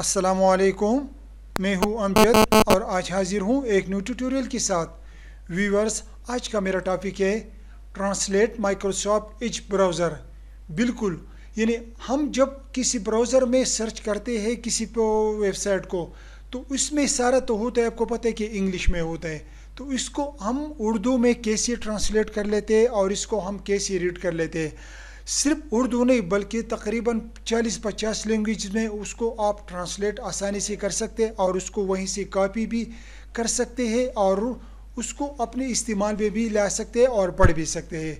वालेकुम मैं हूं अमजद और आज हाजिर हूं एक न्यू ट्यूटोरियल के साथ व्यूवर्स आज का मेरा टॉपिक है ट्रांसलेट माइक्रोसॉफ्ट इच ब्राउज़र बिल्कुल यानी हम जब किसी ब्राउज़र में सर्च करते हैं किसी वेबसाइट को तो उसमें सारा तो होता है आपको पता है कि इंग्लिश में होता है तो इसको हम उर्दू में कैसे ट्रांसलेट कर लेते हैं और इसको हम कैसे रीड कर लेते हैं सिर्फ उर्दू नहीं बल्कि तकरीबन 40-50 लैंग्वेज में उसको आप ट्रांसलेट आसानी से कर सकते हैं और उसको वहीं से कॉपी भी कर सकते हैं और उसको अपने इस्तेमाल में भी ला सकते हैं और पढ़ भी सकते हैं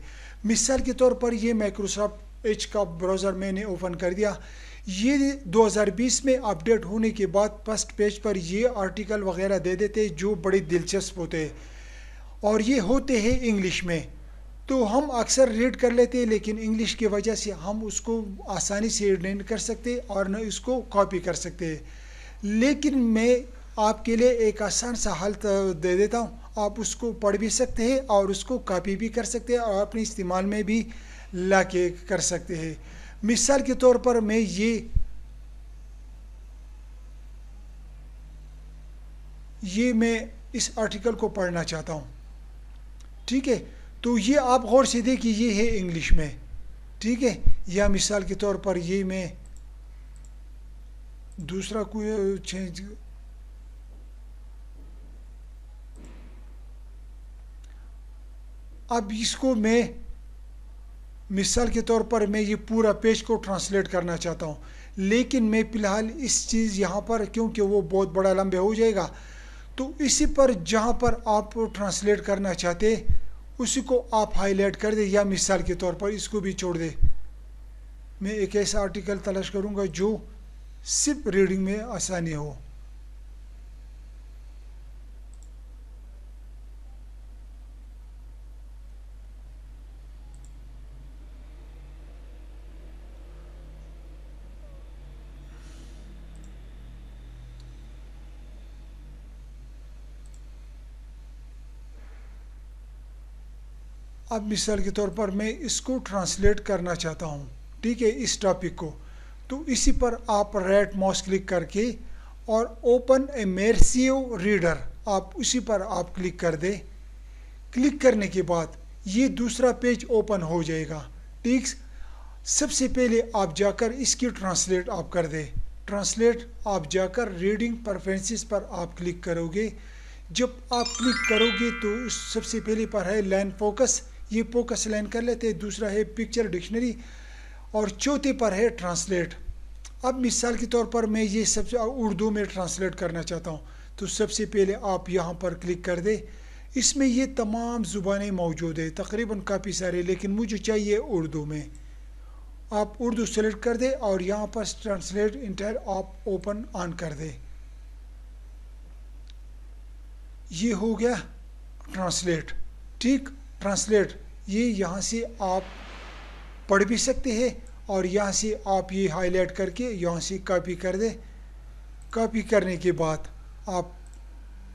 मिसाल के तौर पर ये माइक्रोसॉफ्ट एच का ब्राउज़र मैंने ओपन कर दिया ये 2020 में अपडेट होने के बाद फर्स्ट पेज पर ये आर्टिकल वगैरह दे देते जो बड़े दिलचस्प होते और ये होते हैं इंग्लिश में तो हम अक्सर रीड कर लेते हैं लेकिन इंग्लिश की वजह से हम उसको आसानी से रीड नहीं कर सकते और न उसको कॉपी कर सकते लेकिन मैं आपके लिए एक आसान सा हल तो दे देता हूँ आप उसको पढ़ भी सकते हैं और उसको कॉपी भी कर सकते हैं और अपने इस्तेमाल में भी ला के कर सकते हैं मिसाल के तौर पर मैं ये ये मैं इस आर्टिकल को पढ़ना चाहता हूँ ठीक है तो ये आप गौर से देखिए ये है इंग्लिश में ठीक है या मिसाल के तौर पर ये मैं दूसरा कोई चेंज अब इसको मैं मिसाल के तौर पर मैं ये पूरा पेज को ट्रांसलेट करना चाहता हूँ लेकिन मैं फ़िलहाल इस चीज़ यहाँ पर क्योंकि वो बहुत बड़ा लंबे हो जाएगा तो इसी पर जहाँ पर आप ट्रांसलेट करना चाहते उसी को आप हाईलाइट कर दे या मिसाल के तौर पर इसको भी छोड़ दे मैं एक ऐसा आर्टिकल तलाश करूँगा जो सिर्फ रीडिंग में आसानी हो अब मिसाल के तौर पर मैं इसको ट्रांसलेट करना चाहता हूँ ठीक है इस टॉपिक को तो इसी पर आप रेड माउस क्लिक करके और ओपन ए मेरसीओ रीडर आप उसी पर आप क्लिक कर दें क्लिक करने के बाद ये दूसरा पेज ओपन हो जाएगा ठीक सबसे पहले आप जाकर इसकी ट्रांसलेट आप कर दें ट्रांसलेट आप जाकर रीडिंग परफेंसेस पर आप क्लिक करोगे जब आप क्लिक करोगे तो सबसे पहले पर है लैंड फोकस ये पो का सिलाइन कर लेते हैं दूसरा है पिक्चर डिक्शनरी और चौथे पर है ट्रांसलेट अब मिसाल के तौर पर मैं ये सबसे उर्दू में ट्रांसलेट करना चाहता हूँ तो सबसे पहले आप यहाँ पर क्लिक कर दे इसमें ये तमाम ज़ुबानें मौजूद है तकरीबन काफ़ी सारे लेकिन मुझे चाहिए उर्दू में आप उर्दू सेलेक्ट कर दे और यहाँ पर ट्रांसलेट इंटर आप ओपन ऑन कर दे ये हो गया ट्रांसलेट ठीक ट्रांसलेट ये यहाँ से आप पढ़ भी सकते हैं और यहाँ से आप ये हाईलाइट करके यहाँ से कॉपी कर दें कॉपी करने के बाद आप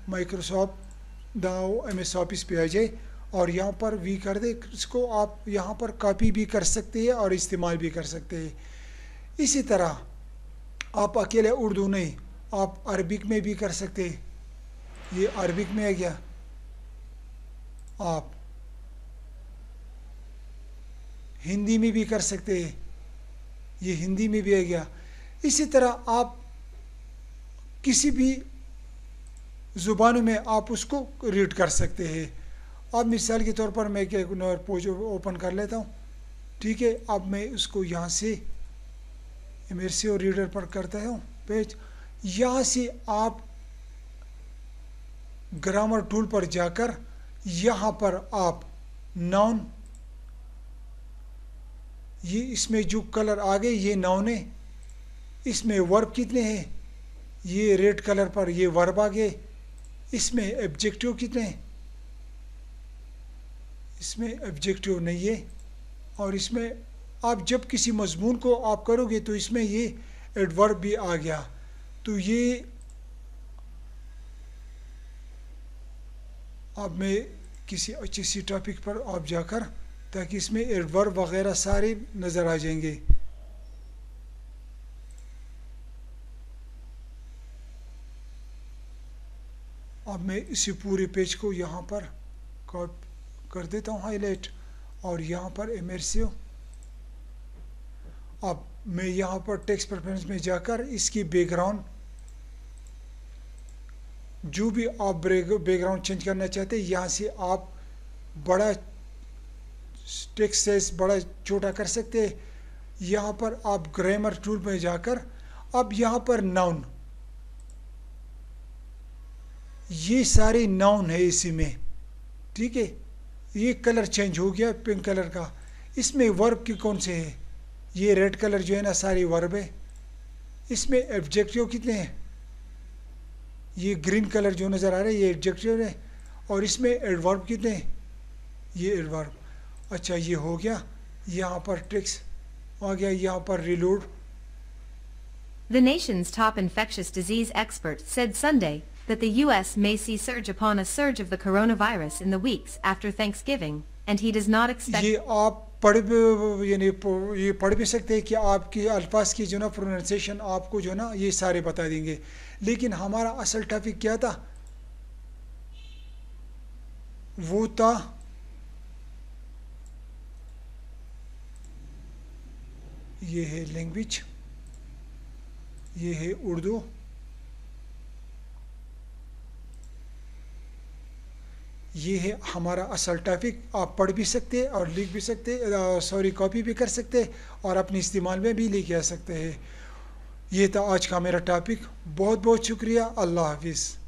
माइक्रोसॉफ्ट दाओ एम एस ऑफिस पर आ जाए और यहाँ पर वी कर दे इसको आप यहाँ पर कॉपी भी कर सकते हैं और इस्तेमाल भी कर सकते हैं इसी तरह आप अकेले उर्दू नहीं आप अरबिक में भी कर सकते हैं ये अरबिक में आ गया आप हिंदी में भी कर सकते हैं ये हिंदी में भी आ गया इसी तरह आप किसी भी ज़ुबानों में आप उसको रीड कर सकते हैं अब मिसाल के तौर पर मैं क्या नोर ओपन कर लेता हूँ ठीक है अब मैं उसको यहाँ से मेरे से और रीडर पर करता हूँ पेज यहाँ से आप ग्रामर टूल पर जाकर यहाँ पर आप नाउन ये इसमें जो कलर आ गए ये नौने इसमें वर्ब कितने हैं ये रेड कलर पर ये वर्ब आ गए इसमें ऑब्जेक्टिव कितने हैं इसमें ऑब्जेक्टिव नहीं है और इसमें आप जब किसी मजमून को आप करोगे तो इसमें ये एडवर्ब भी आ गया तो ये अब मैं किसी अच्छे सी टॉपिक पर आप जाकर ताकि इसमें एडवर वगैरह सारे नज़र आ जाएंगे अब मैं इसी पूरे पेज को यहाँ पर कॉप कर देता हूँ हाईलाइट और यहाँ पर एम अब मैं यहाँ पर टेक्स्ट प्रेफरेंस में जाकर इसकी बैकग्राउंड जो भी आप बैकग्राउंड चेंज करना चाहते हैं यहाँ से आप बड़ा टेक्स्ट से बड़ा छोटा कर सकते यहाँ पर आप ग्रामर टूल में जाकर अब यहाँ पर नाउन ये सारे नाउन है इसी में ठीक है ये कलर चेंज हो गया पिंक कलर का इसमें वर्ब के कौन से है ये रेड कलर जो है ना सारे वर्ब है इसमें एब्जेक्टिव कितने हैं ये ग्रीन कलर जो नज़र आ रहा है ये एब्जेक्टिव है और इसमें एडवर्ब कितने हैं ये एडवर्ब अच्छा ये हो गया यहाँ पर ट्रिक्स आ गया यहाँ पर reload The nation's top infectious disease expert said Sunday that the U.S. may see surge upon a surge of the coronavirus in the weeks after Thanksgiving, and he does not expect... ये आप पढ़ यानी ये पढ़ भी सकते हैं कि आपकी अल्फाज की जो ना प्रोनाउंसिएशन आपको जो ना ये सारे बता देंगे लेकिन हमारा असल टॉपिक क्या था वो था ये है लैंग्वेज ये है उर्दू ये है हमारा असल टॉपिक आप पढ़ भी सकते और लिख भी सकते सॉरी कॉपी भी कर सकते और अपने इस्तेमाल में भी लेके आ सकते हैं ये था आज का मेरा टॉपिक बहुत बहुत शुक्रिया अल्लाह हाफिज़